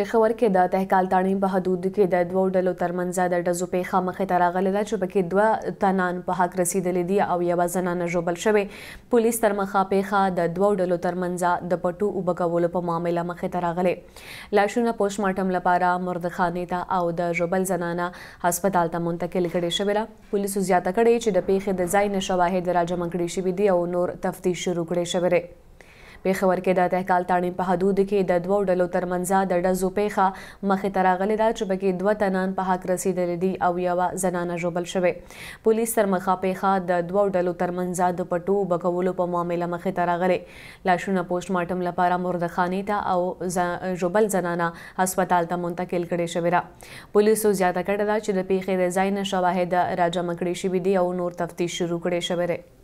پیښور کې د تهکال تاڼۍ په حدود کې د دوو ډلو ترمنځ د ډزو پیښه مخې ته راغلې ده چې پکې دوه تنان په حق رسیدلې دي او یوه زنانه ژوبل شوې پولیس تر مخه پیښه د دوو ډلو ترمنځ د پټو وبکولو په معاملې مخې ته راغلې لاشونه پوسټمارټم لپاره مردخانه ته او د ژوبل زنانه هسپتال ته منتقل کړي شوې ده پولیسو زیاته کړې چې د پیښې د ځای نه شواهد راجمع کړي شوي دي او نور تفتیش شروع کړي شوی دی پیښور کې د تحقیقال تاڼي په حدود کې د دوو ډلو ترمنځ د ډزو پیښه مخې ته راغلې ده چې پکې دوه تنان په حق رسیدلې دي او یو زنانه ژوبل شوې پولیس تر مخه پیښه د دوو ډلو ترمنځ د پټو بکولو په معاملې مخې ته راغلې لاشونه پوسټ مارټم لپاره مردخانه ته او ژوبل زنانه هسپتال ته منتقل کړي شوې ده پولیسو زیاته کړه چې د پیښې د ځای نه شواهد راجمع کړي شوي دي او نور تفتیش شروع کړي شوی دی